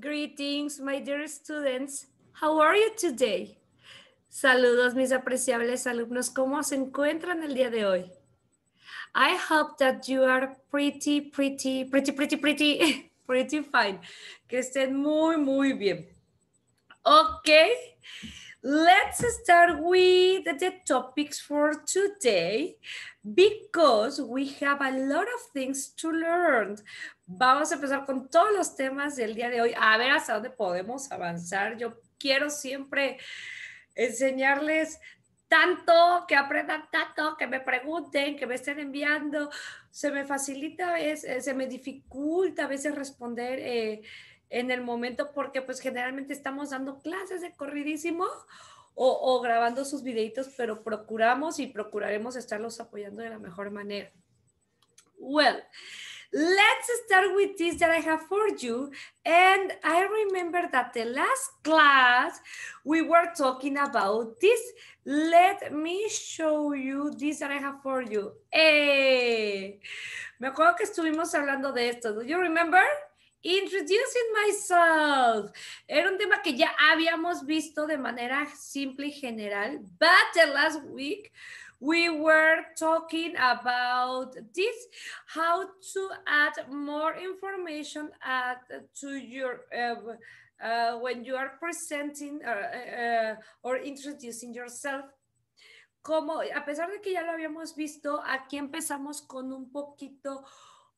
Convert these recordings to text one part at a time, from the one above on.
Greetings, my dear students. How are you today? Saludos, mis apreciables alumnos. ¿Cómo se encuentran el día de hoy? I hope that you are pretty, pretty, pretty, pretty, pretty, pretty fine. Que estén muy, muy bien. Ok. Let's start with the topics for today because we have a lot of things to learn. Vamos a empezar con todos los temas del día de hoy, a ver hasta dónde podemos avanzar. Yo quiero siempre enseñarles tanto, que aprendan tanto, que me pregunten, que me estén enviando. Se me facilita, veces, se me dificulta a veces responder eh, en el momento porque pues generalmente estamos dando clases de corridísimo o, grabando sus videitos, pero procuramos y procuraremos estarlos apoyando de la mejor manera. Well, let's start with this that I have for you. And I remember that the last class we were talking about this. Let me show you this that I have for you. Hey, eh, me acuerdo que estuvimos hablando de esto. Do you remember? Introducing Myself. Era un tema que ya habíamos visto de manera simple y general, but last week we were talking about this, how to add more information to your, uh, uh, when you are presenting or, uh, or introducing yourself. Como, a pesar de que ya lo habíamos visto, aquí empezamos con un poquito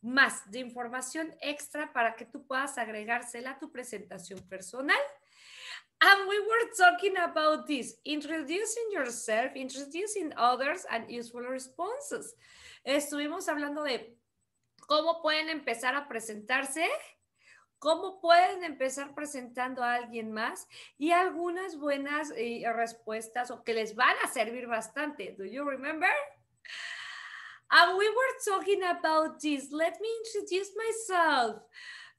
más de información extra para que tú puedas agregársela a tu presentación personal. And we were talking about this, introducing yourself, introducing others and useful responses. Estuvimos hablando de cómo pueden empezar a presentarse, cómo pueden empezar presentando a alguien más y algunas buenas eh, respuestas o que les van a servir bastante. Do you remember? And we were talking about this. Let me introduce myself.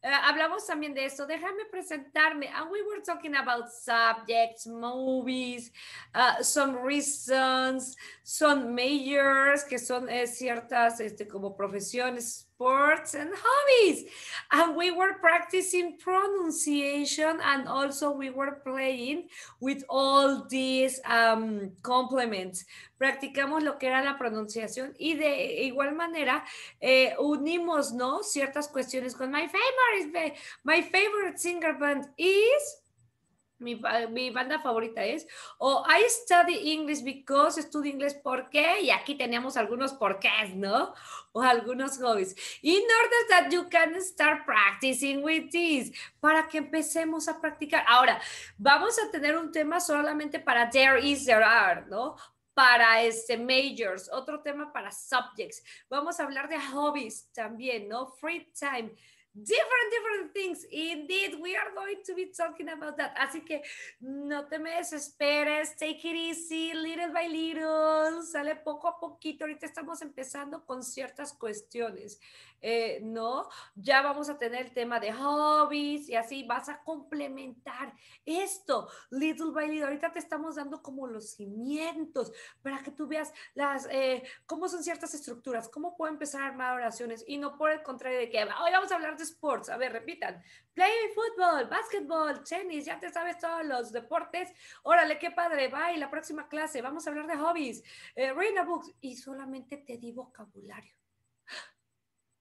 Uh, hablamos también de eso. Déjame presentarme. And we were talking about subjects, movies, uh, some reasons, some majors, que son eh, ciertas este, como profesiones sports and hobbies. And we were practicing pronunciation and also we were playing with all these um, complements. Practicamos lo que era la pronunciación y de igual manera eh, unimos ¿no? ciertas cuestiones con my favorite, my favorite singer band is Mi, banda favorita es, o I study English because, estudio inglés porque, y aquí tenemos algunos porqués, ¿no? O algunos hobbies. In order that you can start practicing with this, para que empecemos a practicar. Ahora, vamos a tener un tema solamente para there is, there are, ¿no? para este, majors, otro tema para subjects. Vamos a hablar de hobbies también, ¿no? Free time different, different things. Indeed, we are going to be talking about that. Así que no te me desesperes, take it easy, little by little, sale poco a poquito. Ahorita estamos empezando con ciertas cuestiones, eh, ¿no? Ya vamos a tener el tema de hobbies y así vas a complementar esto, little by little. Ahorita te estamos dando como los cimientos para que tú veas las, eh, cómo son ciertas estructuras, cómo puedo empezar a armar oraciones y no por el contrario de que hoy vamos a hablar sports. A ver, repitan. Play football, basketball, tenis, ya te sabes todos los deportes. Órale, qué padre. Bye, la próxima clase. Vamos a hablar de hobbies. Eh, read a books. Y solamente te di vocabulario.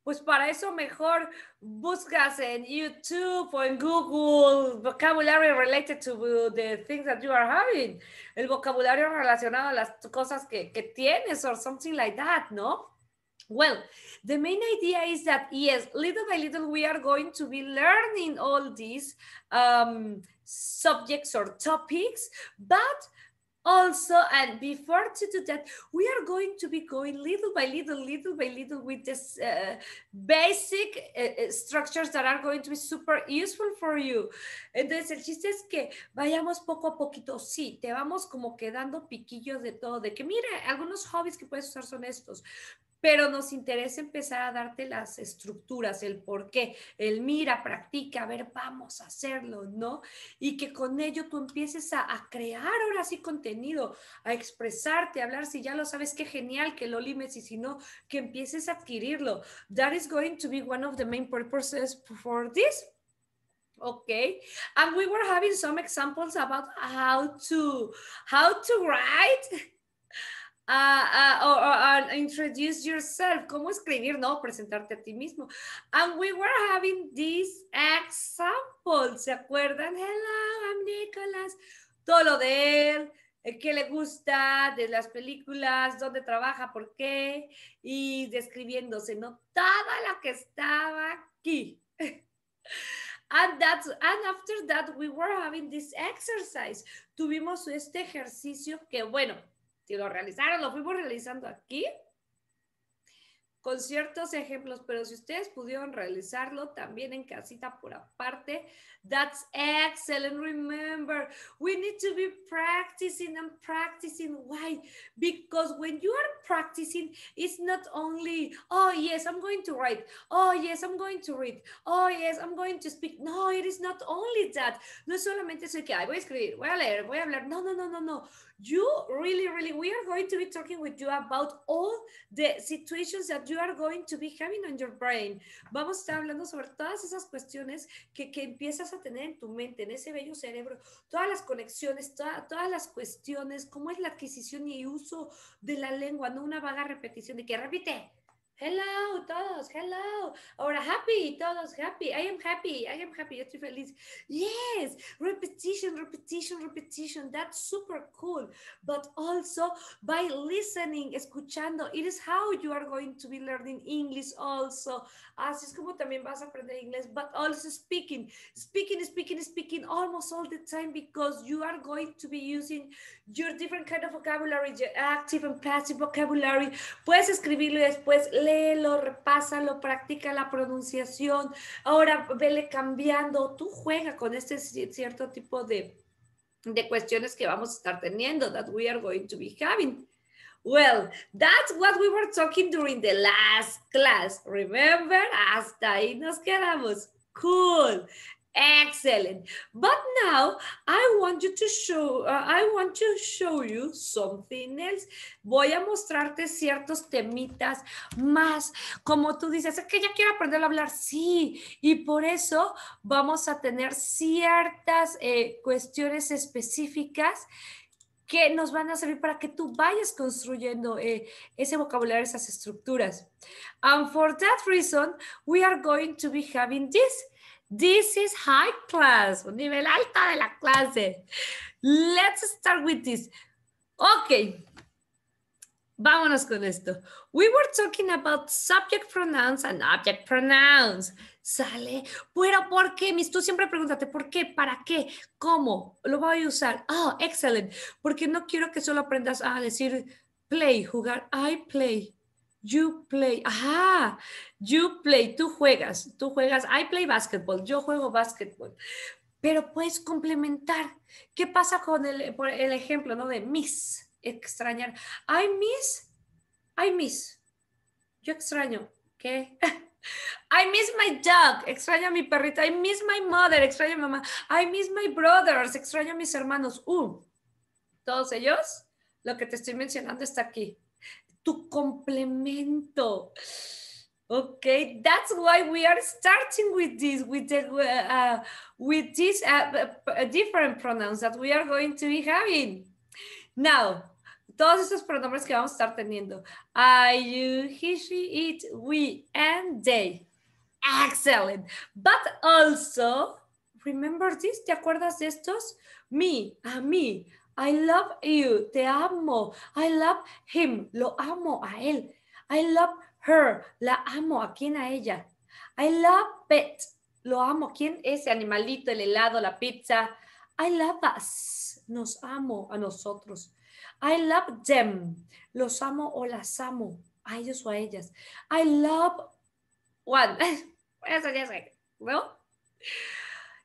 Pues para eso mejor buscas en YouTube o en Google vocabulary related to the things that you are having. El vocabulario relacionado a las cosas que, que tienes o something like that, ¿no? Well, the main idea is that yes, little by little, we are going to be learning all these um, subjects or topics, but also and before to do that we are going to be going little by little little by little with this uh, basic uh, uh structures that are going to be super useful for you entonces el chiste es que vayamos poco a poquito sí te vamos como quedando piquillos de todo de que mire algunos hobbies que puedes usar son estos pero nos interesa empezar a darte las estructuras, el por qué, el mira, practica, a ver, vamos a hacerlo, ¿no? Y que con ello tú empieces a, crear ahora sí contenido, a expresarte, a hablar, si ya lo sabes, qué genial que lo limes y si no, que empieces a adquirirlo. That is going to be one of the main purposes for this okay and we were having some examples about how to how to write a introduce yourself, cómo escribir, no, presentarte a ti mismo. And we were having this example, ¿se acuerdan? Hello, I'm Nicholas. Todo lo de él, eh, qué le gusta de las películas, dónde trabaja, por qué, y describiéndose, ¿no? Toda la que estaba aquí. And, that, and after that, we were having this exercise. Tuvimos este ejercicio que, bueno, lo realizaron, lo fuimos realizando aquí con ciertos ejemplos, pero si ustedes pudieron realizarlo también en casita por aparte, that's excellent. Remember, we need to be practicing and practicing. Why? Because when you are practicing, it's not only, oh yes, I'm going to write. Oh yes, I'm going to read. Oh yes, I'm going to speak. No, it is not only that. No solamente eso que, voy a escribir, voy a leer, voy a hablar. No, no, no, no, no you really, really, we are going to be talking with you about all the situations that you are going to be having on your brain. Vamos a estar hablando sobre todas esas cuestiones que, que empiezas a tener en tu mente, en ese bello cerebro, todas las conexiones, todas las cuestiones, cómo es la adquisición y uso de la lengua, no una vaga repetición de que repite, Hello, todos, hello. Or happy, todos, happy. I am happy, I am happy. Yo estoy feliz. Yes, repetition, repetition, repetition. That's super cool. But also by listening, escuchando, it is how you are going to be learning English also. Así es como también vas a aprender inglés, but also speaking, speaking, speaking, speaking almost all the time because you are going to be using your different kind of vocabulary, your active and passive vocabulary. Puedes escribirlo y después leer repasa, lo practica la pronunciación, ahora vele cambiando, tú juega con este cierto tipo de, de cuestiones que vamos a estar teniendo, that we are going to be having. Well, that's what we were talking during the last class. Remember, hasta ahí nos quedamos. Cool. ¡Excelente! But now I want you to show, uh, I want to show you something else. Voy a mostrarte ciertos temitas más. Como tú dices, es que ya quiero aprender a hablar. Sí, y por eso vamos a tener ciertas eh, cuestiones específicas que nos van a servir para que tú vayas construyendo eh, ese vocabulario, esas estructuras. And for that reason, we are going to be having this. This is high class, un nivel alto de la clase. Let's start with this. Ok, vámonos con esto. We were talking about subject pronouns and object pronouns. ¿Sale? Pero ¿por qué? Mis, tú siempre pregúntate, ¿por qué? ¿Para qué? ¿Cómo? ¿Lo voy a usar? Oh, excellent. Porque no quiero que solo aprendas a decir play, jugar. I play. You play, ajá, you play, tú juegas, tú juegas, I play basketball, yo juego basketball, pero puedes complementar. ¿Qué pasa con el, el ejemplo, no? De miss, extrañar. I miss, I miss, yo extraño, ¿qué? I miss my dog, extraño a mi perrita, I miss my mother, extraño a mi mamá, I miss my brothers, extraño a mis hermanos, uh, todos ellos, lo que te estoy mencionando está aquí tu complemento. Okay, that's why we are starting with this, with the, uh, with this uh, different pronouns that we are going to be having. Now, todos esos pronombres que vamos a estar teniendo. I, you, he, she, it, we, and they. Excellent. But also, remember this, ¿te acuerdas de estos? Me, a mí, I love you, te amo. I love him, lo amo a él. I love her, la amo a quien a ella. I love pet, lo amo. ¿Quién es ese animalito, el helado, la pizza? I love us, nos amo a nosotros. I love them, los amo o las amo, a ellos o a ellas. I love one, eso ya sé, ¿no?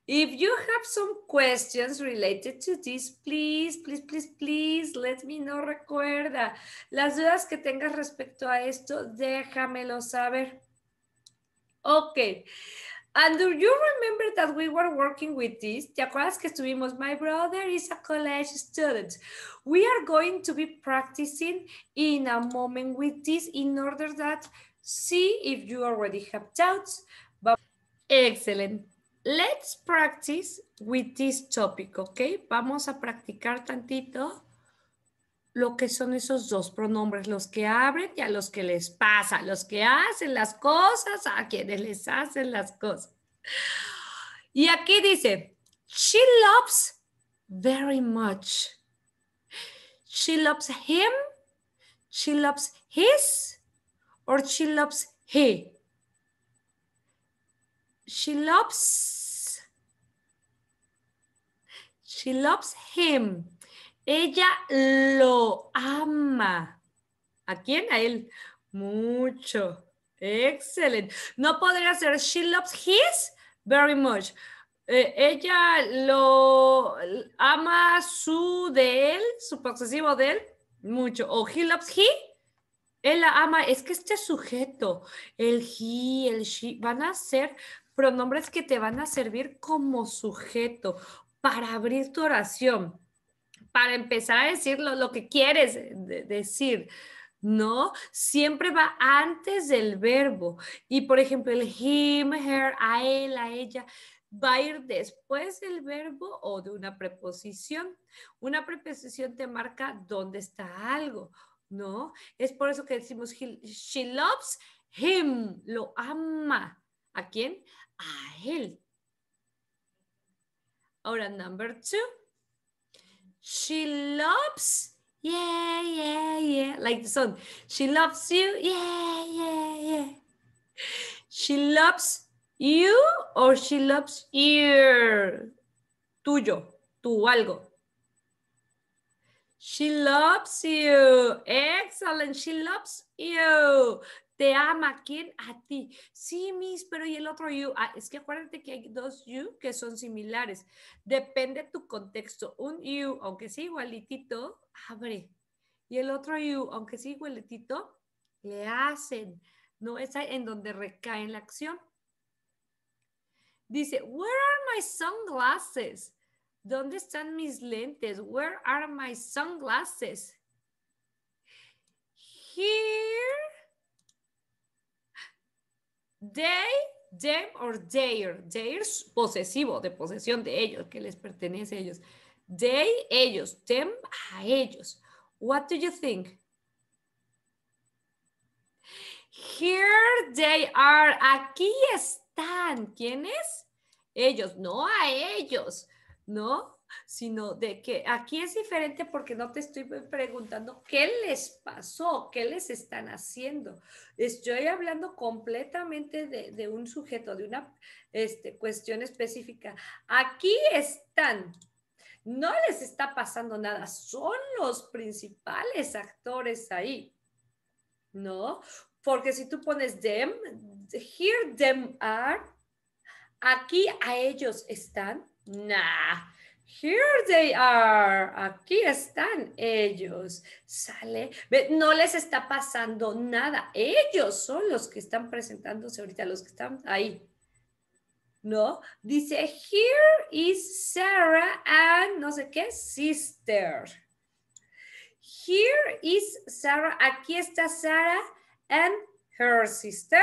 If you have some questions related to this, please, please, please, please, let me know, recuerda. Las dudas que tengas respecto a esto, déjamelo saber. Okay. And do you remember that we were working with this? ¿Te acuerdas que estuvimos? My brother is a college student. We are going to be practicing in a moment with this in order that see if you already have doubts. But excellent. Let's practice with this topic, ¿ok? Vamos a practicar tantito lo que son esos dos pronombres, los que abren y a los que les pasa, los que hacen las cosas, a quienes les hacen las cosas. Y aquí dice, she loves very much. She loves him, she loves his, or she loves he. She loves She loves him. Ella lo ama. ¿A quién? A él. Mucho. Excelente. No podría ser she loves his very much. Eh, ella lo ama su de él, su posesivo de él, mucho. O he loves he. Él la ama. Es que este sujeto, el he, el she, van a ser pronombres que te van a servir como sujeto para abrir tu oración, para empezar a decir lo, que quieres decir. ¿no? Siempre va antes del verbo. Y por ejemplo, el him, her, a él, a ella, va a ir después del verbo o de una preposición. Una preposición te marca dónde está algo, ¿no? Es por eso que decimos, she loves him, lo ama. ¿A quién? A él. Ahora, number two. She loves, yeah, yeah, yeah. Like the song. She loves you, yeah, yeah, yeah. She loves you or she loves you. Tuyo, tu algo. She loves you. Excellent. She loves you. te ama. ¿Quién? A ti. Sí, Miss, pero ¿y el otro you? Ah, es que acuérdate que hay dos you que son similares. Depende tu contexto. Un you, aunque sea igualitito, abre. Y el otro you, aunque sea igualitito, le hacen. No es en donde recae la acción. Dice, where are my sunglasses? ¿Dónde están mis lentes? Where are my sunglasses? they, them or their. Theirs, posesivo, de posesión de ellos, que les pertenece a ellos. They, ellos. Them, a ellos. What do you think? Here they are. Aquí están. ¿Quiénes? Ellos, no a ellos, ¿no? sino de que aquí es diferente porque no te estoy preguntando qué les pasó, qué les están haciendo. Estoy hablando completamente de, un sujeto, de una este, cuestión específica. Aquí están no les está pasando nada, son los principales actores ahí, ¿no? Porque si tú pones them, here them are, aquí a ellos están, nah, Here they are. Aquí están ellos. Sale. No les está pasando nada. Ellos son los que están presentándose ahorita, los que están ahí. ¿No? Dice, here is Sarah and no sé qué, sister. Here is Sarah. Aquí está Sarah and her sister.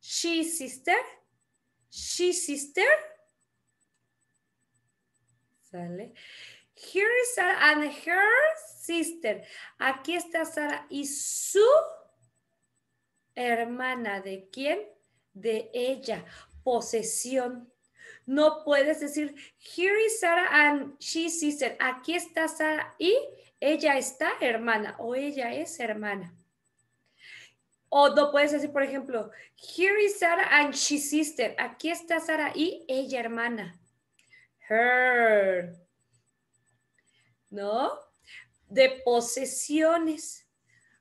She sister. She sister. Here is Sarah and her sister. Aquí está Sara y su hermana. ¿De quién? De ella. Posesión. No puedes decir, here is Sarah and she sister. Aquí está Sara y ella está hermana o ella es hermana. O no puedes decir, por ejemplo, here is Sarah and she sister. Aquí está Sara y ella hermana. ¿no? De posesiones.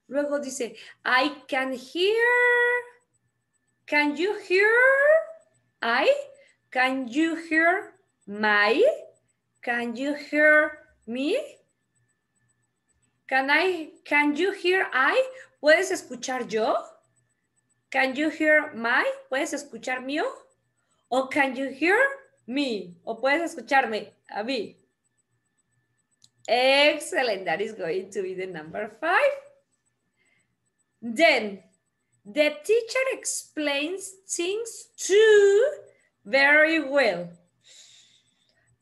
Luego dice, I can hear. Can you hear? I. Can you hear my? Can you hear me? Can I? Can you hear I? ¿Puedes escuchar yo? Can you hear my? ¿Puedes escuchar mío? O can you hear me, o puedes escucharme, a mí. Excellent, that is going to be the number five. Then, the teacher explains things to very well.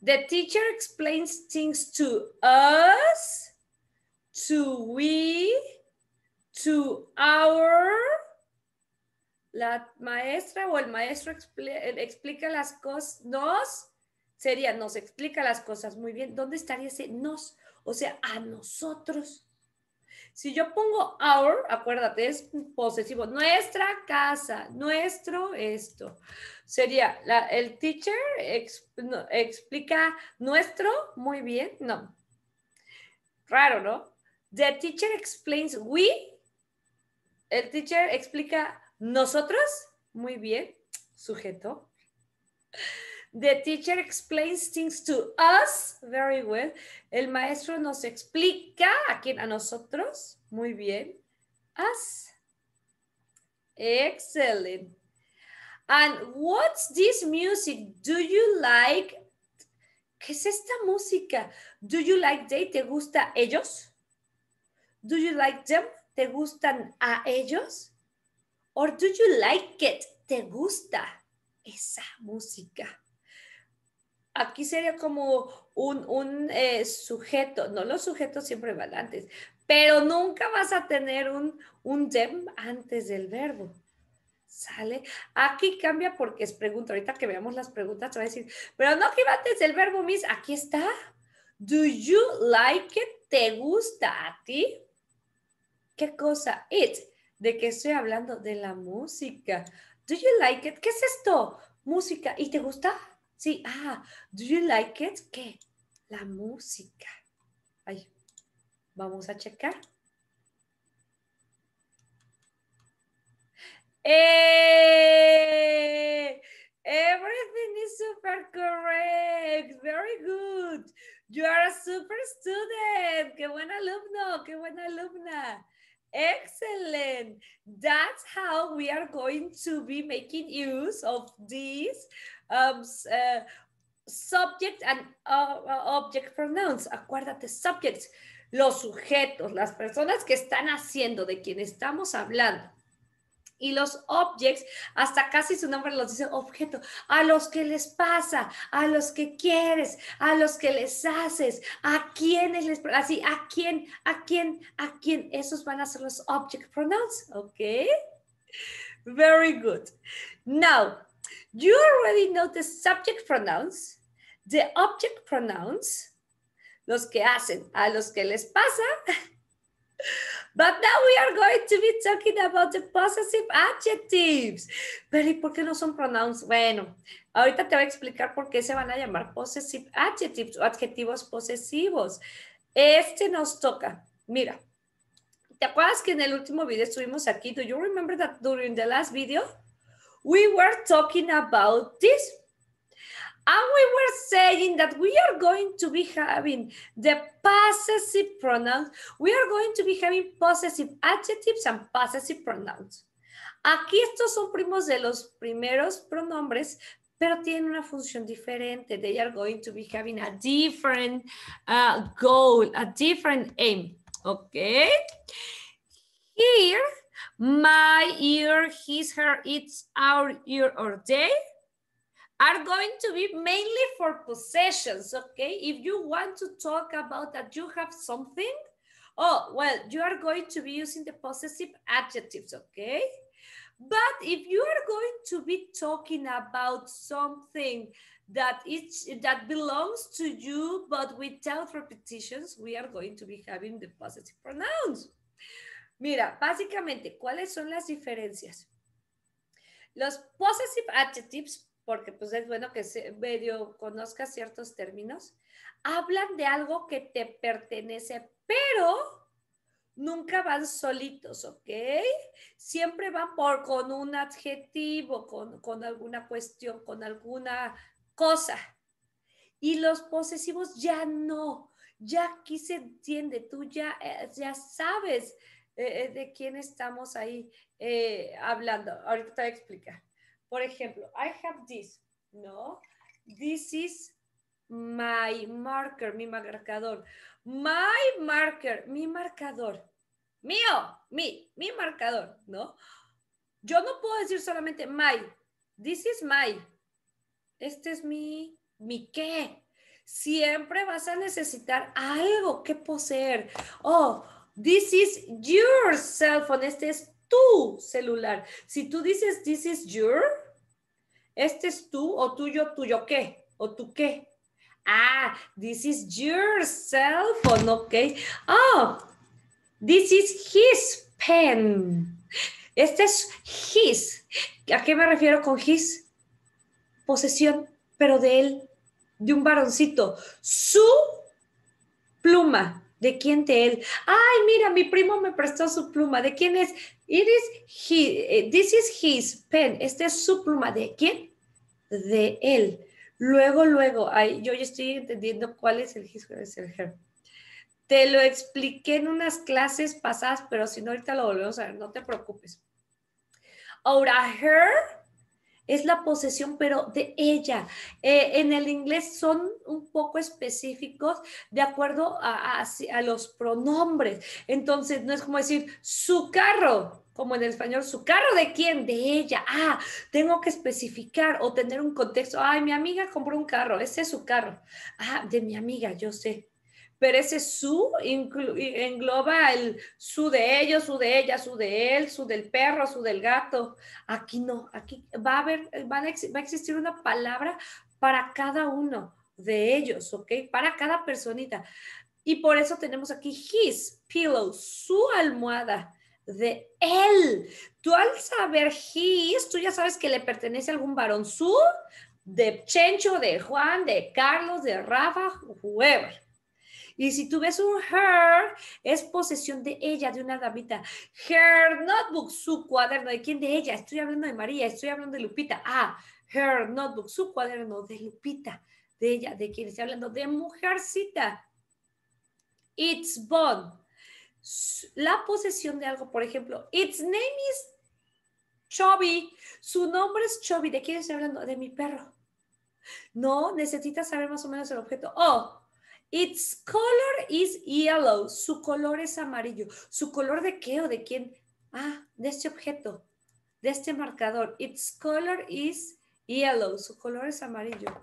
The teacher explains things to us, to we, to our, la maestra o el maestro eh, explica las cosas, nos sería, nos explica las cosas muy bien. ¿Dónde estaría ese nos? O sea, a nosotros. Si yo pongo our, acuérdate, es posesivo, nuestra casa, nuestro esto. Sería, el teacher explica nuestro muy bien, no. Raro, ¿no? The teacher explains we. El teacher explica nosotros, muy bien, sujeto. The teacher explains things to us very well. El maestro nos explica a quién, a nosotros, muy bien. Us. Excellent. And what's this music? Do you like? ¿Qué es esta música? Do you like they? ¿Te gusta ellos? Do you like them? ¿Te gustan a ellos? Or do you like it? ¿Te gusta esa música? Aquí sería como un, eh, sujeto, no los sujetos siempre van antes, pero nunca vas a tener un, un dem antes del verbo. ¿Sale? Aquí cambia porque es pregunta. Ahorita que veamos las preguntas, te voy a decir, pero no que antes del verbo, Miss. Aquí está. Do you like it? ¿Te gusta a ti? ¿Qué cosa? It. ¿De qué estoy hablando? De la música. ¿Do you like it? ¿Qué es esto? Música. ¿Y te gusta? Sí. Ah, ¿do you like it? ¿Qué? La música. Ay, vamos a checar. ¡Eh! Everything is super correct. Very good. You are a super student. Qué buen alumno, qué buena alumna. Excellent. That's how we are going to be making use of these um, uh, subject and uh, uh, object pronouns. Acuérdate, subjects, los sujetos, las personas que están haciendo, de quien estamos hablando y los objects, hasta casi su nombre los dice objeto, a los que les pasa, a los que quieres, a los que les haces, a quienes les, así, a quién, a quién, a quién, esos van a ser los object pronouns, ¿ok? Very good. Now, you already know the subject pronouns, the object pronouns, los que hacen, a los que les pasa, But now we are going to be talking about the possessive adjectives. Pero ¿y por qué no son pronouns? Bueno, ahorita te voy a explicar por qué se van a llamar possessive adjectives o adjetivos posesivos. Este nos toca. Mira, ¿te acuerdas que en el último video estuvimos aquí? Do you remember that during the last video? We were talking about this And we were saying that we are going to be having the possessive pronouns. We are going to be having possessive adjectives and possessive pronouns. Aquí estos son primos de los primeros pronombres, pero tienen una función diferente. They are going to be having a different uh, goal, a different aim. Okay. Here, my ear, his, her, its, our ear, or they are going to be mainly for possessions, okay? If you want to talk about that you have something, oh, well, you are going to be using the possessive adjectives, okay? But if you are going to be talking about something that it that belongs to you, but without repetitions, we are going to be having the positive pronouns. Mira, básicamente, ¿cuáles son las diferencias? Los possessive adjectives porque pues es bueno que medio conozca ciertos términos, hablan de algo que te pertenece, pero nunca van solitos, ¿ok? Siempre van por, con un adjetivo, con, alguna cuestión, con alguna cosa. Y los posesivos ya no, ya aquí se entiende, tú ya, eh, sabes eh, eh, de quién estamos ahí hablando. Ahorita te voy a explicar. Por ejemplo, I have this. No, this is my marker, mi marcador. My marker, mi marcador. Mío, mi, mi marcador, ¿no? Yo no puedo decir solamente my. This is my. Este es mi, mi qué. Siempre vas a necesitar algo que poseer. Oh, this is your cell phone. Este es tu celular. Si tú dices this is your, este es tú o tuyo, tuyo qué o tú qué. Ah, this is your cell phone, ok. Oh, this is his pen. Este es his. ¿A qué me refiero con his? Posesión, pero de él, de un varoncito. Su pluma. ¿De quién de él? Ay, mira, mi primo me prestó su pluma. ¿De quién es? It eh, this is his pen. Esta es su pluma. ¿De quién? De él. Luego, luego, ay, yo ya estoy entendiendo cuál es el his, cuál es her. Te lo expliqué en unas clases pasadas, pero si no, ahorita lo volvemos a ver. No te preocupes. Ahora, her es la posesión, pero de ella. Eh, en el inglés son un poco específicos de acuerdo a, a, a, los pronombres. Entonces, no es como decir su carro, como en el español, su carro de quién, de ella. Ah, tengo que especificar o tener un contexto. Ay, mi amiga compró un carro, ese es su carro. Ah, de mi amiga, yo sé pero ese su engloba el su de ellos, su de ella, su de él, su del perro, su del gato. Aquí no, aquí va a haber, va a existir una palabra para cada uno de ellos, ¿ok? Para cada personita. Y por eso tenemos aquí his pillow, su almohada de él. Tú al saber his, tú ya sabes que le pertenece a algún varón. Su, de Chencho, de Juan, de Carlos, de Rafa, whoever. Y si tú ves un her, es posesión de ella, de una damita. Her notebook, su cuaderno. ¿De quién de ella? Estoy hablando de María, estoy hablando de Lupita. Ah, her notebook, su cuaderno de Lupita. De ella, de quién estoy hablando, de mujercita. It's bond. La posesión de algo, por ejemplo, its name is Chubby. Su nombre es Chubby. ¿De quién estoy hablando? De mi perro. No, necesitas saber más o menos el objeto. Oh, Its color is yellow. Su color es amarillo. ¿Su color de qué o de quién? Ah, de este objeto, de este marcador. Its color is yellow. Su color es amarillo.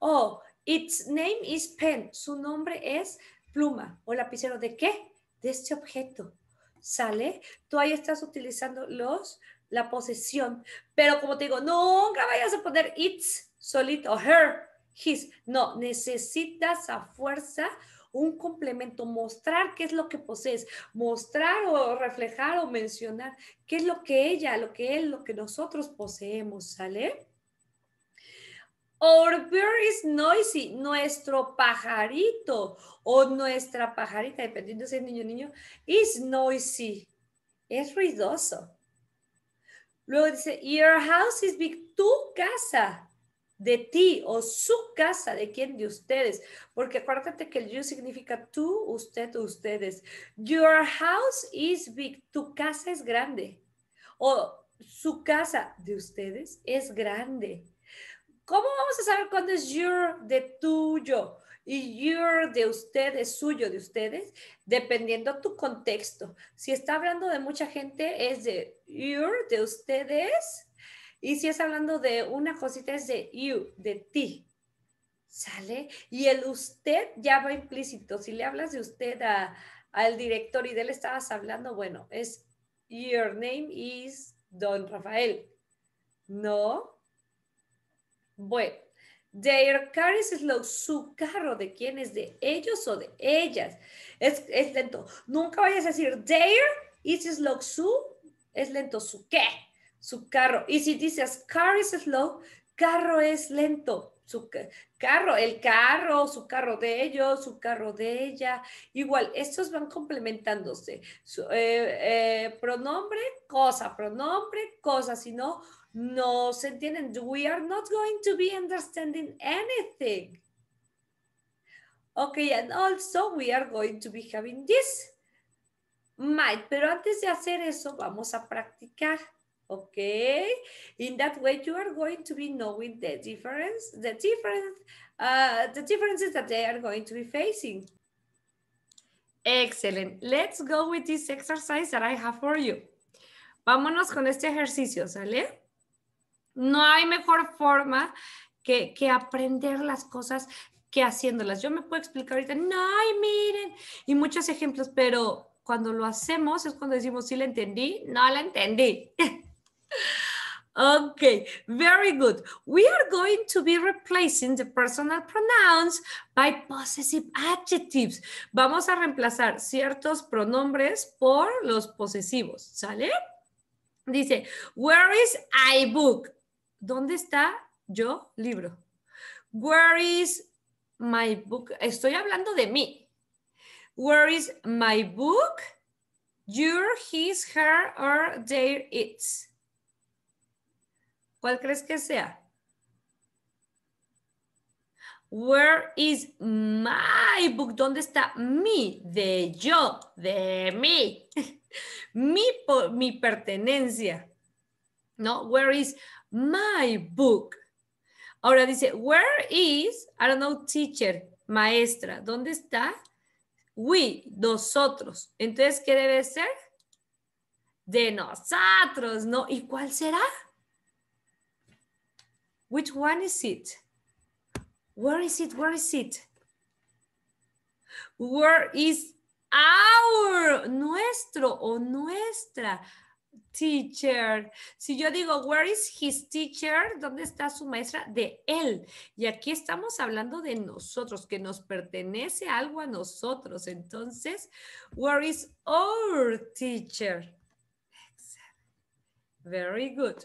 oh, its name is pen. Su nombre es pluma o lapicero. ¿De qué? De este objeto. ¿Sale? Tú ahí estás utilizando los, la posesión. Pero como te digo, nunca vayas a poner its solito o her his. No, necesitas a fuerza un complemento, mostrar qué es lo que posees, mostrar o reflejar o mencionar qué es lo que ella, lo que él, lo que nosotros poseemos, ¿sale? Our bird is noisy, nuestro pajarito o nuestra pajarita, dependiendo si es niño o niño, is noisy, es ruidoso. Luego dice, your house is big, tu casa de ti o su casa, de quién de ustedes, porque acuérdate que el you significa tú, usted, ustedes. Your house is big, tu casa es grande o su casa de ustedes es grande. ¿Cómo vamos a saber cuándo es your de tuyo? y your de ustedes, suyo de ustedes, dependiendo tu contexto. Si está hablando de mucha gente, es de your de ustedes y si es hablando de una cosita, es de you, de ti. ¿Sale? Y el usted ya va implícito. Si le hablas de usted al director y de él estabas hablando, bueno, es your name is Don Rafael. ¿No? Bueno, their car is slow. Su carro, ¿de quién es? ¿De ellos o de ellas? Es, lento. Nunca vayas a decir their is slow. Su es lento. ¿Su qué? su carro. Y si dices car is slow, carro es lento. Su carro, el carro, su carro de ellos, su carro de ella. Igual, estos van complementándose. Su, eh, eh, pronombre, cosa, pronombre, cosa, si no, no se entienden. We are not going to be understanding anything. Okay, and also we are going to be having this. Might, pero antes de hacer eso, vamos a practicar okay in that way you are going to be knowing the difference the uh, the differences that they are going to be facing excellent let's go with this exercise that i have for you vámonos con este ejercicio sale no hay mejor forma que, que aprender las cosas que haciéndolas. Yo me puedo explicar ahorita, no, y miren, y muchos ejemplos, pero cuando lo hacemos es cuando decimos, sí la entendí, no la entendí. Okay, very good. We are going to be replacing the personal pronouns by possessive adjectives. Vamos a reemplazar ciertos pronombres por los posesivos, ¿sale? Dice, where is I book? ¿Dónde está yo libro? Where is my book? Estoy hablando de mí. Where is my book? Your, his, her, or their, its. ¿Cuál crees que sea? Where is my book? ¿Dónde está mi? De yo, de mí. mi, mi pertenencia. ¿No? Where is my book? Ahora dice, where is, I don't know, teacher, maestra. ¿Dónde está? We, nosotros. Entonces, ¿qué debe ser? De nosotros, ¿no? ¿Y cuál será? Which one is it? Where is it? Where is it? Where is our, nuestro o nuestra teacher? Si yo digo, where is his teacher? ¿Dónde está su maestra? De él. Y aquí estamos hablando de nosotros, que nos pertenece algo a nosotros. Entonces, where is our teacher? Very good.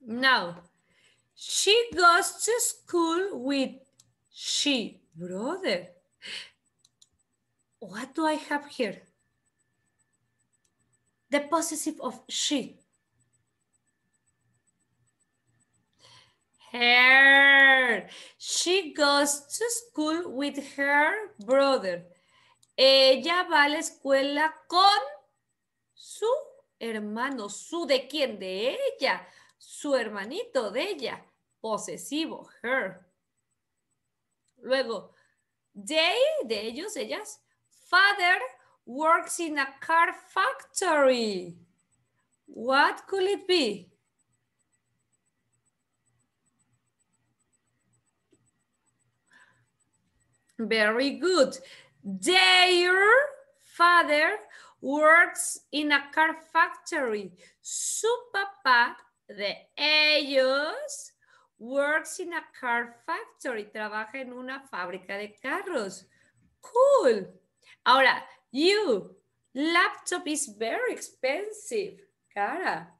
Now, She goes to school with she brother. What do I have here? The possessive of she. Her. She goes to school with her brother. Ella va a la escuela con su hermano. ¿Su de quién? De ella. su hermanito de ella, posesivo, her. Luego, they, de ellos, ellas, father works in a car factory. What could it be? Very good. Their father works in a car factory. Su papá de ellos works in a car factory, trabaja en una fábrica de carros. Cool. Ahora, you, laptop is very expensive. Cara.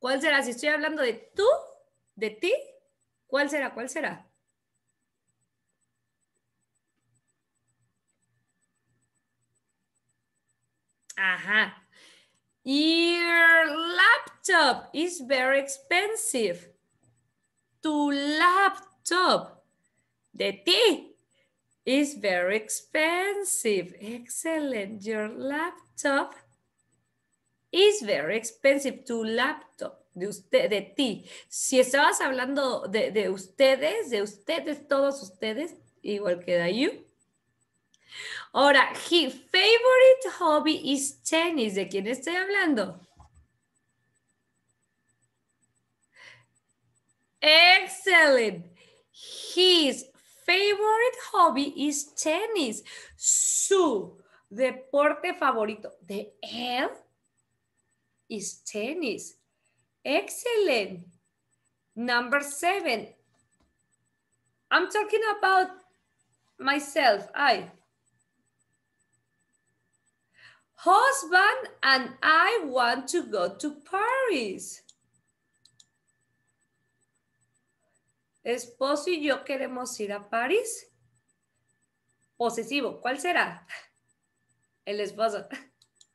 ¿Cuál será? Si estoy hablando de tú, de ti, ¿cuál será? ¿Cuál será? Ajá, Your laptop is very expensive. Tu laptop de ti is very expensive. Excellent. Your laptop is very expensive. Tu laptop de usted, de ti. Si estabas hablando de, de ustedes, de ustedes, todos ustedes, igual que de you, Ahora, his favorite hobby is tennis. ¿De quién estoy hablando? Excellent. His favorite hobby is tennis. Su deporte favorito de él is tennis. Excellent. Number seven. I'm talking about myself. I. Husband and I want to go to Paris. Esposo y yo queremos ir a París. Posesivo, ¿cuál será? El esposo.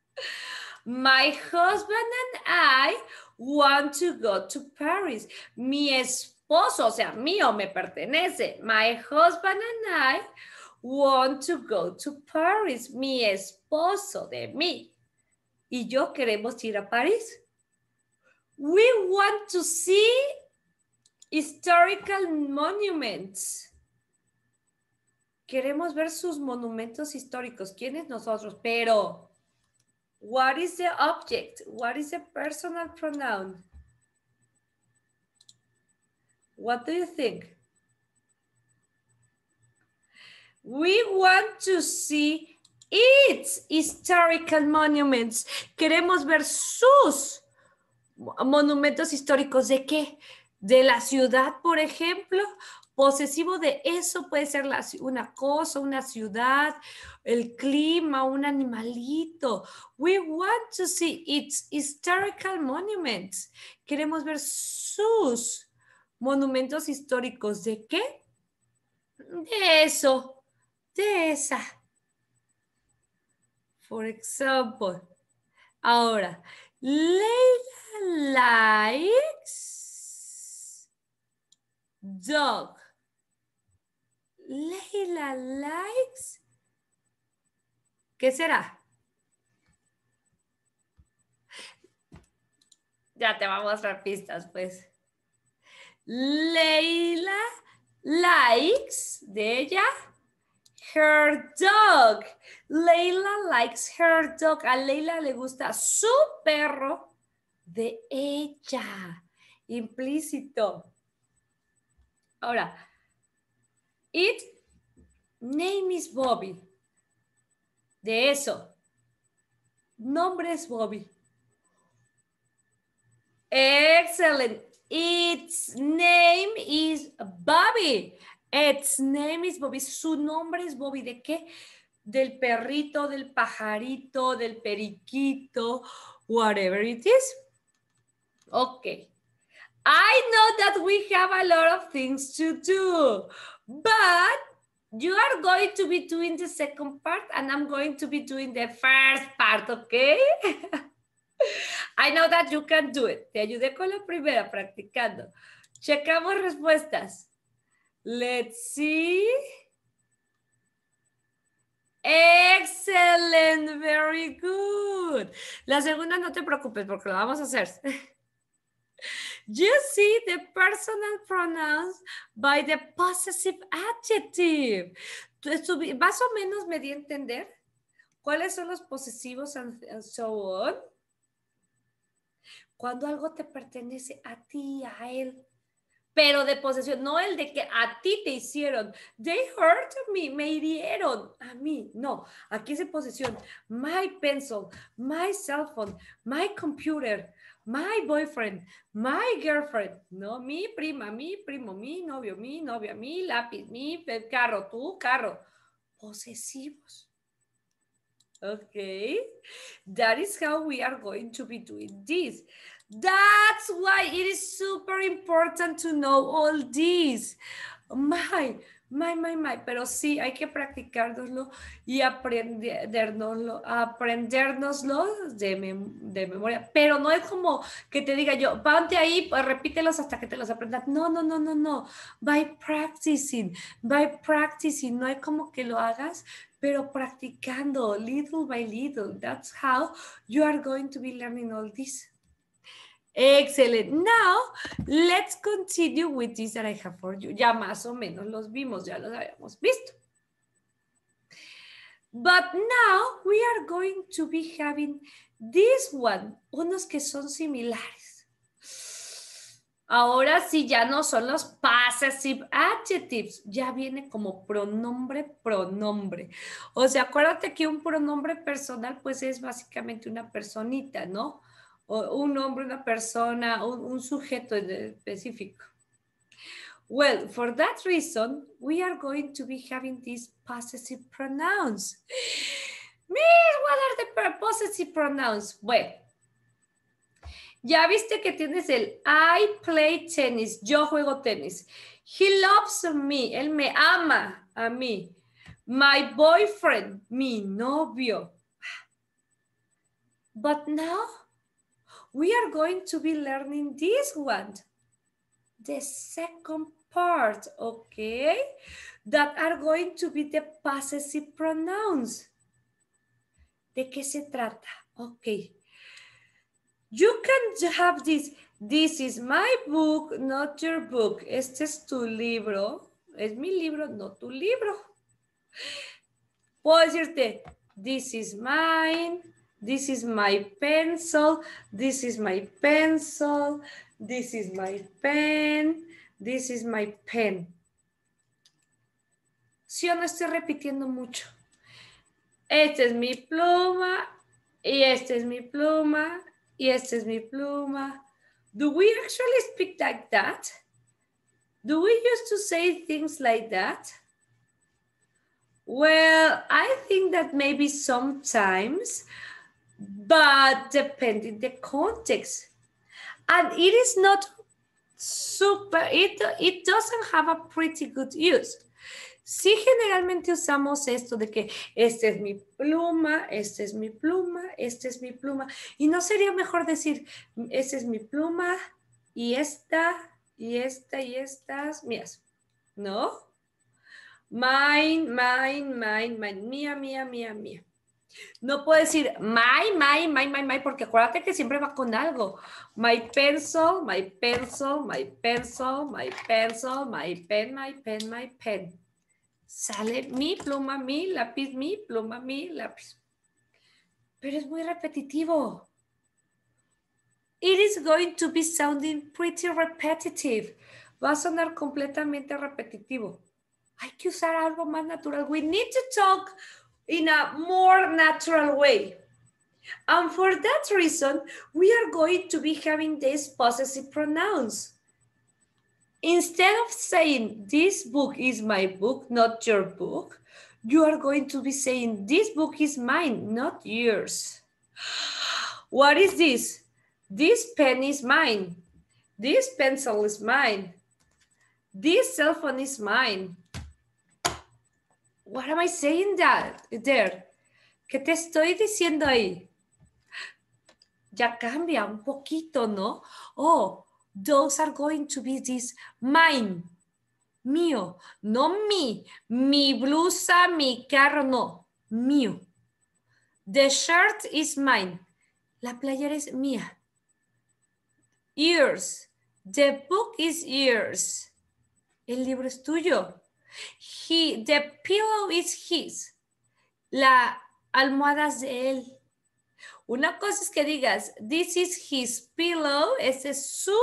My husband and I want to go to Paris. Mi esposo, o sea, mío, me pertenece. My husband and I want to go to Paris. Mi esposo de mí y yo queremos ir a París. We want to see historical monuments. Queremos ver sus monumentos históricos. es nosotros? Pero, what is the object? What is the personal pronoun? What do you think? We want to see its historical monuments. Queremos ver sus monumentos históricos. ¿De qué? De la ciudad, por ejemplo. Posesivo de eso puede ser una cosa, una ciudad, el clima, un animalito. We want to see its historical monuments. Queremos ver sus monumentos históricos. ¿De qué? De eso, de esa por ejemplo, Ahora, Leila likes dog. Leila likes. ¿Qué será? Ya te vamos a mostrar pistas, pues. Leila likes de ella her dog. Leila likes her dog. A Leila le gusta su perro de ella. Implícito. Ahora, it's name is Bobby. De eso. Nombre es Bobby. Excellent. Its name is Bobby. Its name is Bobby. Su nombre es Bobby. ¿De qué? Del perrito, del pajarito, del periquito, whatever it is. Ok. I know that we have a lot of things to do, but you are going to be doing the second part and I'm going to be doing the first part, okay? I know that you can do it. Te ayudé con la primera practicando. Checamos respuestas. Let's see. Excellent, very good. La segunda no te preocupes porque la vamos a hacer. You see the personal pronouns by the possessive adjective. Más o menos me di a entender cuáles son los posesivos and, so on. Cuando algo te pertenece a ti, a él, pero de posesión, no el de que a ti te hicieron. They hurt me, me hirieron a mí. No, aquí es de posesión. My pencil, my cell phone, my computer, my boyfriend, my girlfriend, ¿no? Mi prima, mi primo, mi novio, mi novia, mi lápiz, mi carro, tu carro. Posesivos. Okay, that is how we are going to be doing this. That's why it is super important to know all this. My, my, my, my. Pero sí, hay que practicárnoslo y aprendernoslo, aprendernoslo de, de, memoria. Pero no es como que te diga yo, ponte ahí, pues, repítelos hasta que te los aprendas. No, no, no, no, no. By practicing, by practicing. No es como que lo hagas, pero practicando, little by little. That's how you are going to be learning all this. Excelente. Now, let's continue with this that I have for you. Ya más o menos los vimos, ya los habíamos visto. But now we are going to be having this one, unos que son similares. Ahora sí ya no son los possessive adjectives, ya viene como pronombre, pronombre. O sea, acuérdate que un pronombre personal pues es básicamente una personita, ¿no? un hombre, una persona, un, un sujeto específico. Well, for that reason, we are going to be having these possessive pronouns. Miss, what are the possessive pronouns? Well, ya viste que tienes el I play tennis, yo juego tenis. He loves me, él me ama a mí. My boyfriend, mi novio. But now, we are going to be learning this one, the second part, okay? That are going to be the possessive pronouns. ¿De qué se trata? Okay. You can have this. This is my book, not your book. Este es tu libro. Es mi libro, no tu libro. Puedo decirte, this is mine, this is my pencil. This is my pencil. This is my pen. This is my pen. Si yo no estoy repitiendo mucho. Esta es mi pluma. Y esta es mi pluma. Y esta es mi pluma. Do we actually speak like that? Do we used to say things like that? Well, I think that maybe sometimes but depending the context. And it is not super, it, it doesn't have a pretty good use. Sí, generalmente usamos esto de que esta es mi pluma, esta es mi pluma, esta es mi pluma. Y no sería mejor decir, esta es mi pluma y esta, y esta, y estas mías. ¿No? Mine, mine, mine, mine, mía, mía, mía, mía. No puedo decir my, my, my, my, my, porque acuérdate que siempre va con algo. My pencil, my pencil, my pencil, my pencil, my pen, my pen, my pen. Sale mi pluma, mi lápiz, mi pluma, mi lápiz. Pero es muy repetitivo. It is going to be sounding pretty repetitive. Va a sonar completamente repetitivo. Hay que usar algo más natural. We need to talk in a more natural way. And for that reason, we are going to be having this possessive pronouns. Instead of saying, this book is my book, not your book, you are going to be saying, this book is mine, not yours. What is this? This pen is mine. This pencil is mine. This cell phone is mine. What am I saying there? ¿Qué te estoy diciendo ahí? Ya cambia un poquito, ¿no? Oh, those are going to be this mine, mío, no mi, mi blusa, mi carro, no, mío. The shirt is mine. La playera es mía. Yours. The book is yours. El libro es tuyo the pillow is his. La almohada es de él. Una cosa es que digas, this is his pillow, Ese es su,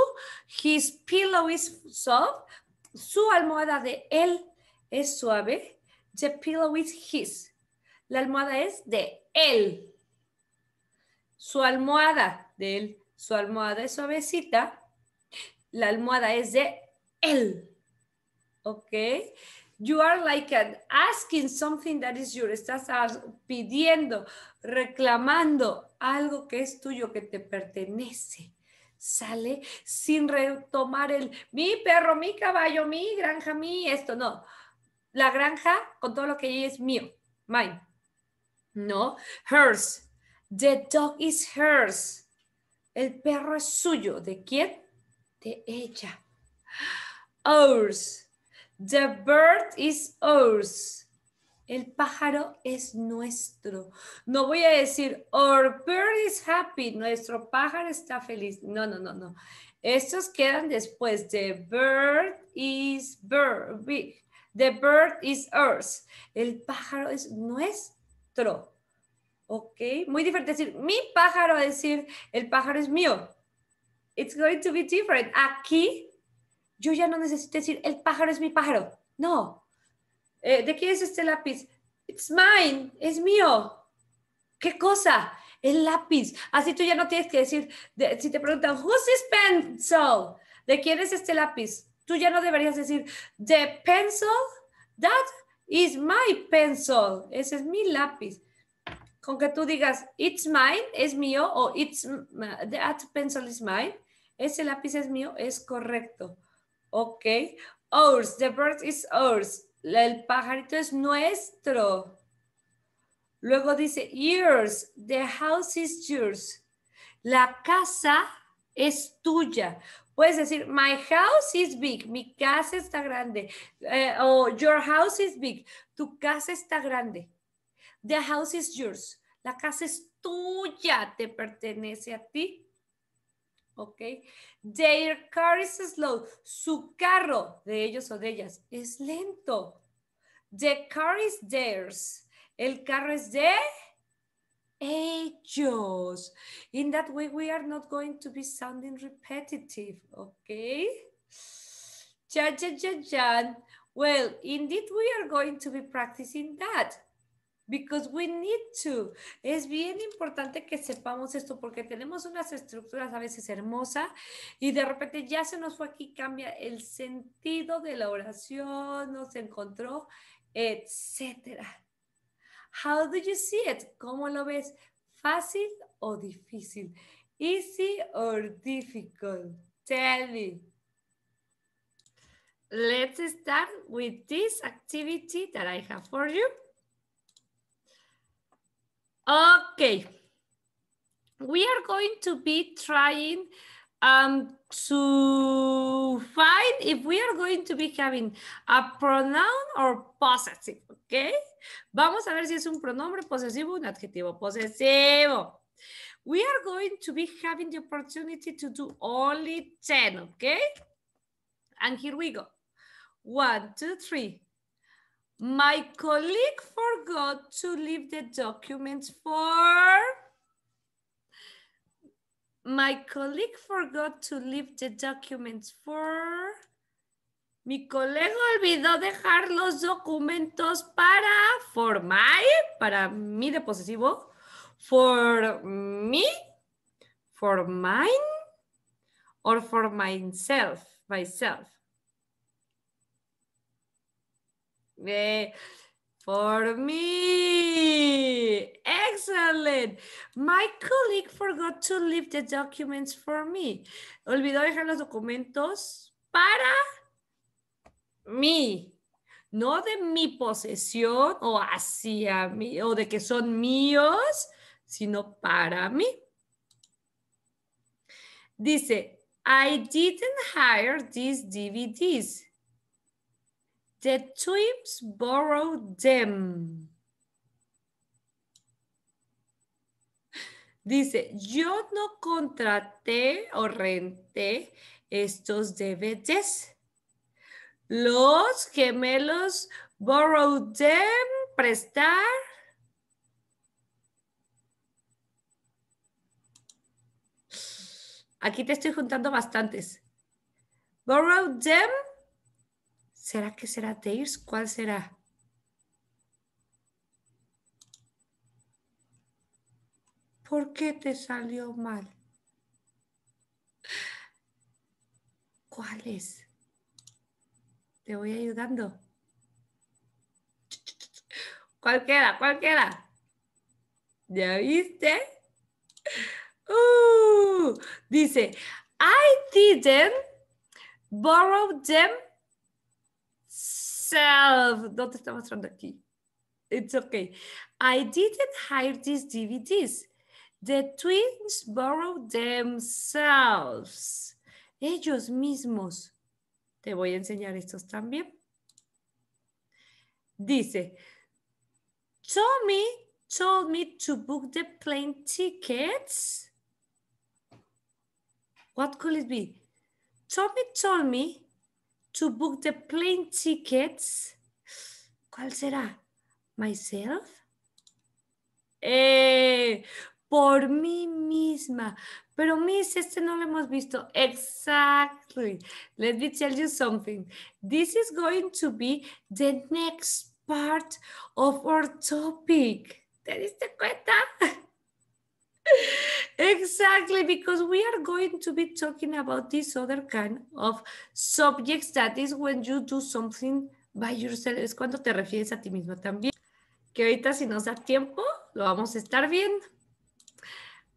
his pillow is soft, su almohada de él es suave, the pillow is his. La almohada es de él. Su almohada de él, su almohada es suavecita, la almohada es de él. Okay. You are like an, asking something that is yours. Estás pidiendo, reclamando algo que es tuyo, que te pertenece. Sale sin retomar el mi perro, mi caballo, mi granja, mi esto. No. La granja con todo lo que hay es mío. Mine. No. Hers. The dog is hers. El perro es suyo. ¿De quién? De ella. Ours The bird is ours. El pájaro es nuestro. No voy a decir, our bird is happy. Nuestro pájaro está feliz. No, no, no, no. Estos quedan después. The bird is bird. The bird is ours. El pájaro es nuestro. ¿Ok? Muy diferente decir mi pájaro a decir el pájaro es mío. It's going to be different. Aquí yo ya no necesito decir, el pájaro es mi pájaro. No. Eh, ¿De quién es este lápiz? It's mine, es mío. ¿Qué cosa? El lápiz. Así tú ya no tienes que decir, si te preguntan, who's this pencil? ¿De quién es este lápiz? Tú ya no deberías decir, the pencil, that is my pencil. Ese es mi lápiz con que tú digas it's mine es mío o it's that pencil is mine, ese lápiz es mío es correcto. Ok. Ours, the bird is ours. El pajarito es nuestro. Luego dice yours, the house is yours. La casa es tuya. Puedes decir, my house is big, mi casa está grande. Eh, o your house is big, tu casa está grande. The house is yours, la casa es tuya, te pertenece a ti. ¿ok? Their car is slow. Su carro de ellos o de ellas es lento. The car is theirs. El carro es de ellos. In that way, we are not going to be sounding repetitive, okay? Ja, ja, ja, ja. Well, indeed, we are going to be practicing that. because we need to. Es bien importante que sepamos esto porque tenemos unas estructuras a veces hermosas y de repente ya se nos fue aquí, cambia el sentido de la oración, nos encontró, etc. How do you see it? ¿Cómo lo ves? ¿Fácil o difícil? Easy or difficult? Tell me. Let's start with this activity that I have for you. Okay. We are going to be trying um, to find if we are going to be having a pronoun or possessive, okay? Vamos a ver si es un pronombre posesivo o un adjetivo posesivo. We are going to be having the opportunity to do only 10, okay? And here we go. One, two, three. My colleague forgot to leave the documents for... My colleague forgot to leave the documents for... Mi colega olvidó dejar los documentos para... For my, para mi de posesivo. For me, for mine, or for myself, myself. for me. Excellent. My colleague forgot to leave the documents for me. Olvidó dejar los documentos para mí. No de mi posesión o hacia mí o de que son míos, sino para mí. Dice, I didn't hire these DVDs. The twins borrowed them. Dice, yo no contraté o renté estos DVDs. Los gemelos borrowed them, prestar. Aquí te estoy juntando bastantes. Borrowed them, ¿Será que será Tears? ¿Cuál será? ¿Por qué te salió mal? ¿Cuál es? Te voy ayudando. ¿Cuál queda? ¿Cuál queda? ¿Ya viste? Uh, dice, I didn't borrow them myself. Don't estamos from the key. It's okay. I didn't hire these DVDs. The twins borrowed themselves. Ellos mismos. Te voy a enseñar estos también. Dice, Tommy told me to book the plane tickets. What could it be? Tommy told me to book the plane tickets. ¿Cuál será? Myself. Eh, por mí misma. Pero Miss, este no lo hemos visto. Exactly. Let me tell you something. This is going to be the next part of our topic. ¿Te diste cuenta? Exactly, because we are going to be talking about this other kind of subjects that is when you do something by yourself, es cuando te refieres a ti mismo también. Que ahorita si nos da tiempo, lo vamos a estar viendo.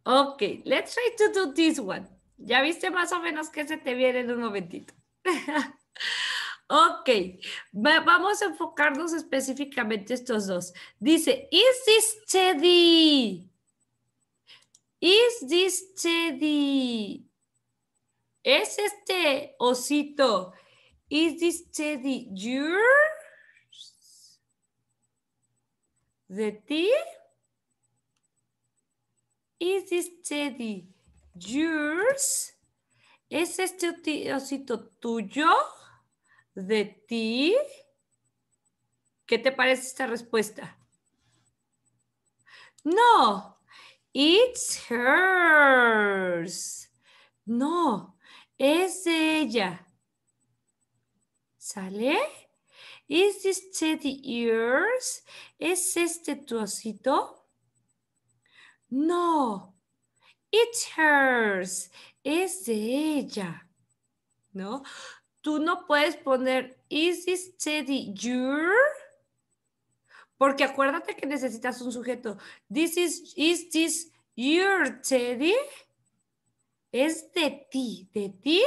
Ok, let's try to do this one. Ya viste más o menos que se te viene en un momentito. ok, vamos a enfocarnos específicamente estos dos. Dice, is this Teddy? Is this teddy? ¿Es este osito? Is this teddy yours? de ti? Is this teddy yours? ¿Es este osito tuyo? ¿De ti? ¿Qué te parece esta respuesta? No, It's hers. No, es de ella. ¿Sale? Is this teddy yours? ¿Es este tu No, it's hers. Es de ella. ¿No? Tú no puedes poner, is this teddy yours? Porque acuérdate que necesitas un sujeto. This is, is this your teddy? Es de ti, de ti,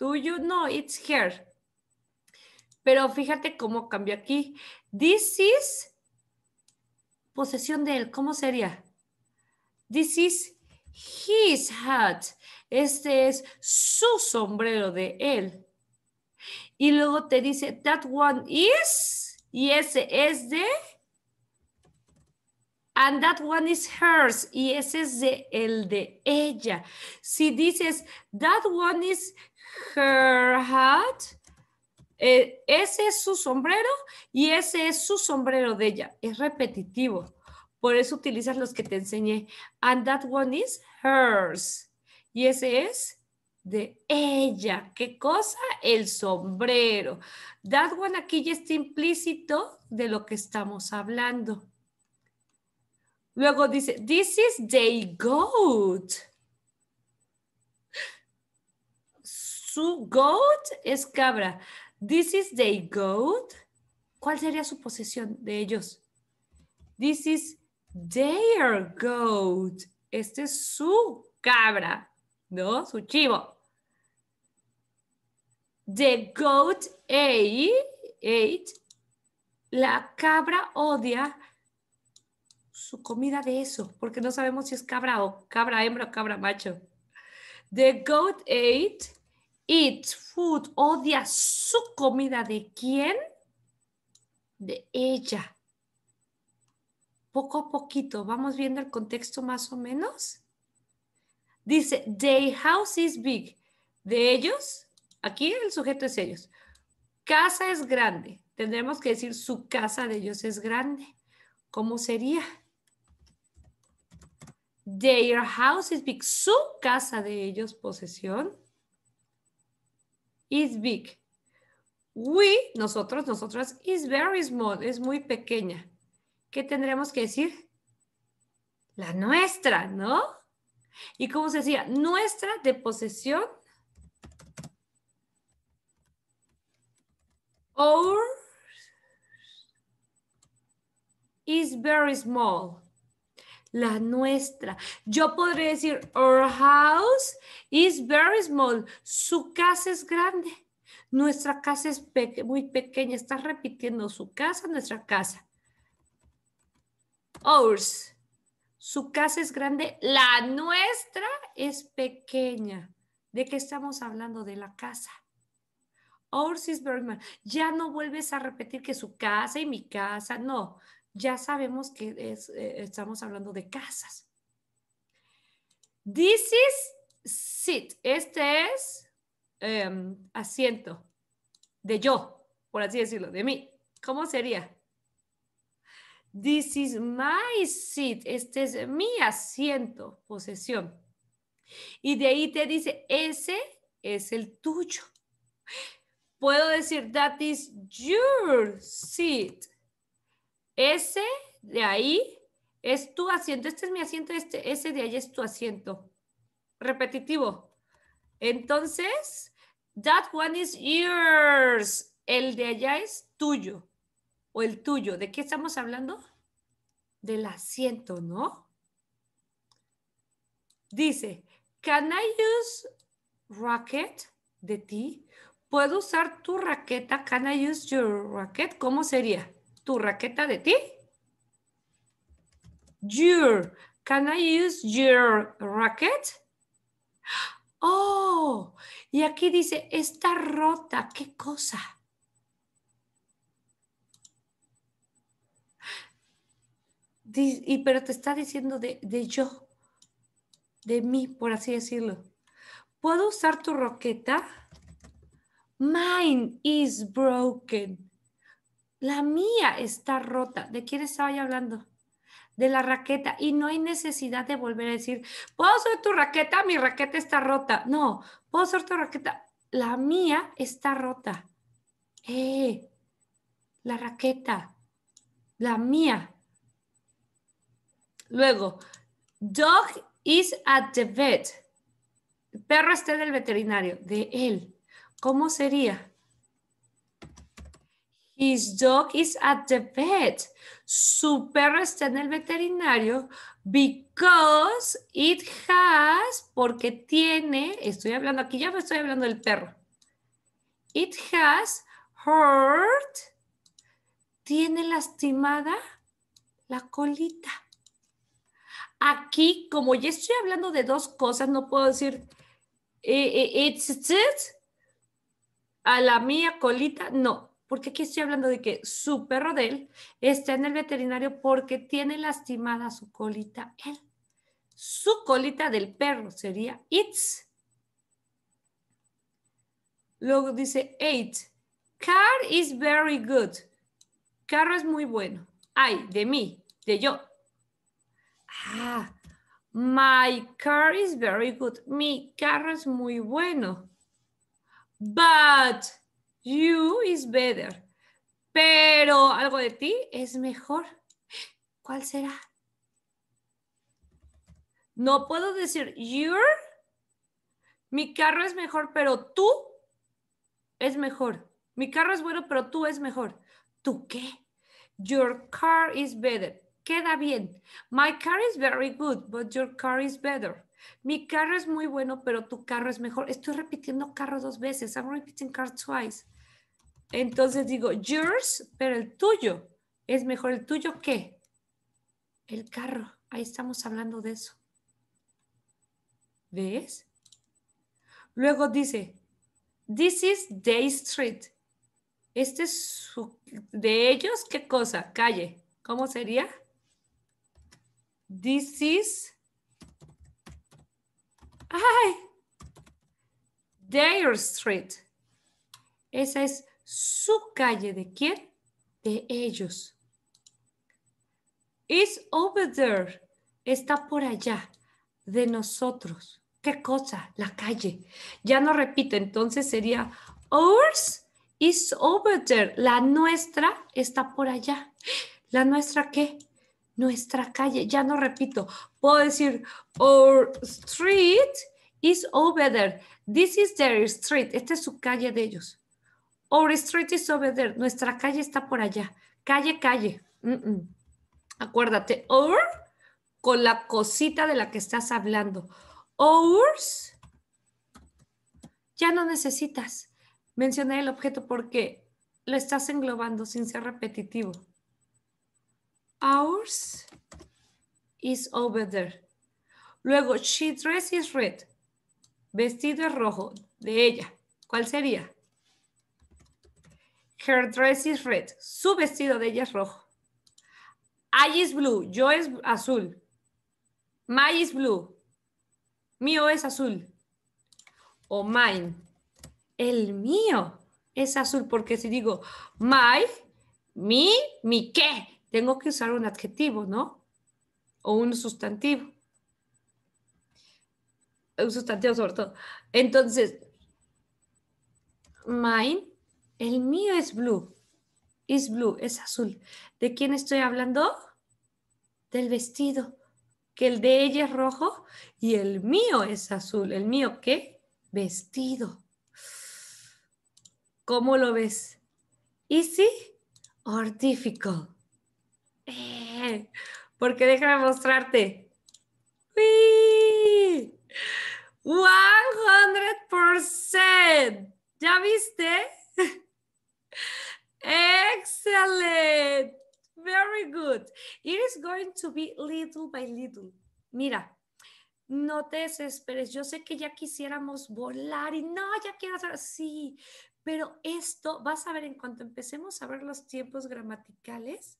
Do you know it's her. Pero fíjate cómo cambió aquí. This is posesión de él. ¿Cómo sería? This is his hat. Este es su sombrero de él. Y luego te dice, that one is, y ese es de And that one is hers. Y ese es de, el de ella. Si dices, that one is her hat. Eh, ese es su sombrero y ese es su sombrero de ella. Es repetitivo. Por eso utilizas los que te enseñé. And that one is hers. Y ese es de ella. ¿Qué cosa? El sombrero. That one aquí ya está implícito de lo que estamos hablando. Luego dice, this is their goat. Su goat es cabra. This is their goat. ¿Cuál sería su posesión de ellos? This is their goat. Este es su cabra, ¿no? Su chivo. The goat ate. La cabra odia su comida de eso, porque no sabemos si es cabra o cabra hembra o cabra macho. The goat ate its food, odia su comida de quién? De ella. Poco a poquito, vamos viendo el contexto más o menos. Dice, the house is big. De ellos, aquí el sujeto es ellos. Casa es grande. Tendremos que decir su casa de ellos es grande. ¿Cómo sería? Their house is big. Su casa de ellos, posesión, is big. We, nosotros, nosotras, is very small, es muy pequeña. ¿Qué tendremos que decir? La nuestra, ¿no? ¿Y cómo se decía? Nuestra de posesión. Our is very small la nuestra. Yo podré decir, our house is very small. Su casa es grande. Nuestra casa es muy pequeña. Estás repitiendo su casa, nuestra casa. Ours. Su casa es grande. La nuestra es pequeña. ¿De qué estamos hablando? De la casa. Ours is very small. Ya no vuelves a repetir que su casa y mi casa. No ya sabemos que eh, estamos hablando de casas. This is sit. Este es em, asiento de yo, por así decirlo, de mí. ¿Cómo sería? This is my seat. Este es mi asiento, posesión. Y de ahí te dice, ese es el tuyo. Puedo decir, that is your seat. Ese de ahí es tu asiento, este es mi asiento, este, ese de ahí es tu asiento. Repetitivo. Entonces, that one is yours. El de allá es tuyo o el tuyo. ¿De qué estamos hablando? Del asiento, ¿no? Dice, can I use racket de ti? ¿Puedo usar tu raqueta? Can I use your racket? ¿Cómo sería? tu raqueta de ti? Your. Can I use your racket? Oh, y aquí dice, está rota, qué cosa. Y, pero te está diciendo de, de yo, de mí, por así decirlo. ¿Puedo usar tu raqueta? Mine is broken. La mía está rota. ¿De quién estaba yo hablando? De la raqueta. Y no hay necesidad de volver a decir, puedo ser tu raqueta, mi raqueta está rota. No, puedo ser tu raqueta. La mía está rota. Eh, la raqueta. La mía. Luego, dog is at the vet. El perro está en el veterinario. De él. ¿Cómo sería? His dog is at the vet. Su perro está en el veterinario because it has, porque tiene, estoy hablando, aquí ya me estoy hablando del perro. It has hurt, tiene lastimada la colita. Aquí, como ya estoy hablando de dos cosas, no puedo decir eh, eh, it's, it, a la mía colita, no porque aquí estoy hablando de que su perro de él está en el veterinario porque tiene lastimada su colita él. Su colita del perro sería its. Luego dice eight. Car is very good. Carro es muy bueno. Ay, de mí, de yo. Ah, my car is very good. Mi carro es muy bueno. But You is better. Pero algo de ti es mejor. ¿Cuál será? No puedo decir your. Mi carro es mejor, pero tú es mejor. Mi carro es bueno, pero tú es mejor. ¿Tú qué? Your car is better. Queda bien. My car is very good, but your car is better. Mi carro es muy bueno, pero tu carro es mejor. Estoy repitiendo carro dos veces. I'm repeating car twice. Entonces digo yours, pero el tuyo. ¿Es mejor el tuyo que el carro? Ahí estamos hablando de eso. ¿Ves? Luego dice, this is Day Street. Este es su, de ellos, ¿qué cosa? Calle. ¿Cómo sería? This is. ¡Ay! Their Street. Esa es su calle de quién? De ellos. It's over there. Está por allá. De nosotros. ¿Qué cosa? La calle. Ya no repito, entonces sería ours is over there. La nuestra está por allá. ¿La nuestra qué? Nuestra calle. Ya no repito. Puedo decir our street is over there. This is their street. Esta es su calle de ellos. Our street is over there. Nuestra calle está por allá. Calle, calle. Acuérdate, our con la cosita de la que estás hablando. Ours ya no necesitas mencionar el objeto porque lo estás englobando sin ser repetitivo. Ours is over there. Luego, she dress is red. Vestido es rojo de ella. ¿Cuál sería? Her dress is red. Su vestido de ella es rojo. I is blue. Yo es azul. My is blue. Mío es azul. O mine. El mío es azul porque si digo my, mi, mi qué, tengo que usar un adjetivo, ¿no? O un sustantivo. Un sustantivo sobre todo. Entonces, mine el mío es blue. Es blue, es azul. ¿De quién estoy hablando? Del vestido. Que el de ella es rojo y el mío es azul. ¿El mío qué? Vestido. ¿Cómo lo ves? ¿Easy or difficult? Eh, porque déjame mostrarte. 100%. ¿Ya viste? Excellent. Very good. It is going to be little by little. Mira, no te desesperes. Yo sé que ya quisiéramos volar y no, ya quiero hacer así. Pero esto, vas a ver, en cuanto empecemos a ver los tiempos gramaticales,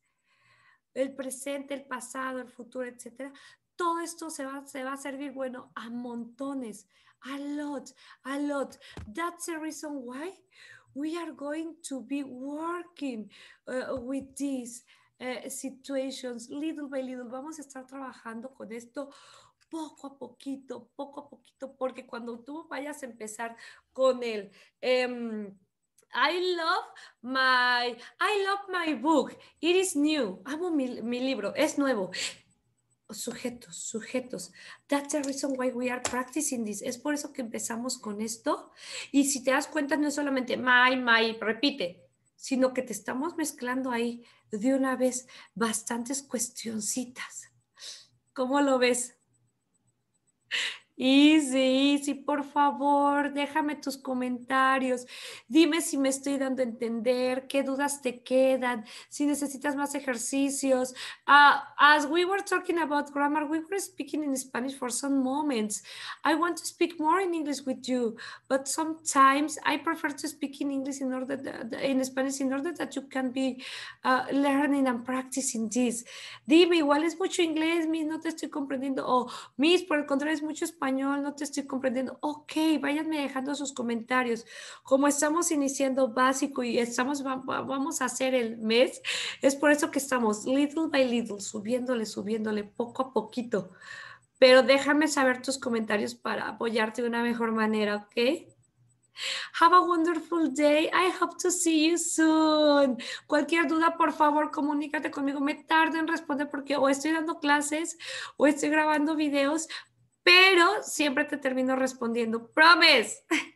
el presente, el pasado, el futuro, etcétera, todo esto se va, a servir, bueno, a montones, a lot, a lot. That's the reason why we are going to be working uh, with these uh, situations little by little. Vamos a estar trabajando con esto poco a poquito, poco a poquito, porque cuando tú vayas a empezar con el... Em, I love my, I love my book. It is new. Amo mi, mi libro. Es nuevo sujetos, sujetos. That's the reason why we are practicing this. Es por eso que empezamos con esto. Y si te das cuenta, no es solamente my, my, repite, sino que te estamos mezclando ahí de una vez bastantes cuestioncitas. ¿Cómo lo ves? Easy, Easy, por favor, déjame tus comentarios. Dime si me estoy dando a entender, qué dudas te quedan, si necesitas más ejercicios. Ah, as we were talking about grammar, we were speaking in Spanish for some moments. I want to speak more in English with you, but sometimes I prefer to speak in English in order that, in Spanish in order that you can be ah, learning and practicing this. Dime, igual es mucho inglés, mis, no te estoy comprendiendo. O mis, por el contrario, es mucho español no te estoy comprendiendo. Ok, váyanme dejando sus comentarios. Como estamos iniciando básico y estamos, vamos a hacer el mes, es por eso que estamos little by little, subiéndole, subiéndole, poco a poquito. Pero déjame saber tus comentarios para apoyarte de una mejor manera, ¿ok? Have a wonderful day. I hope to see you soon. Cualquier duda, por favor, comunícate conmigo. Me tardo en responder porque o estoy dando clases o estoy grabando videos, pero siempre te termino respondiendo, promise.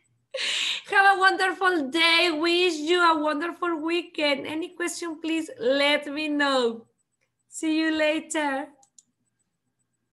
Have a wonderful day. Wish you a wonderful weekend. Any question, please let me know. See you later.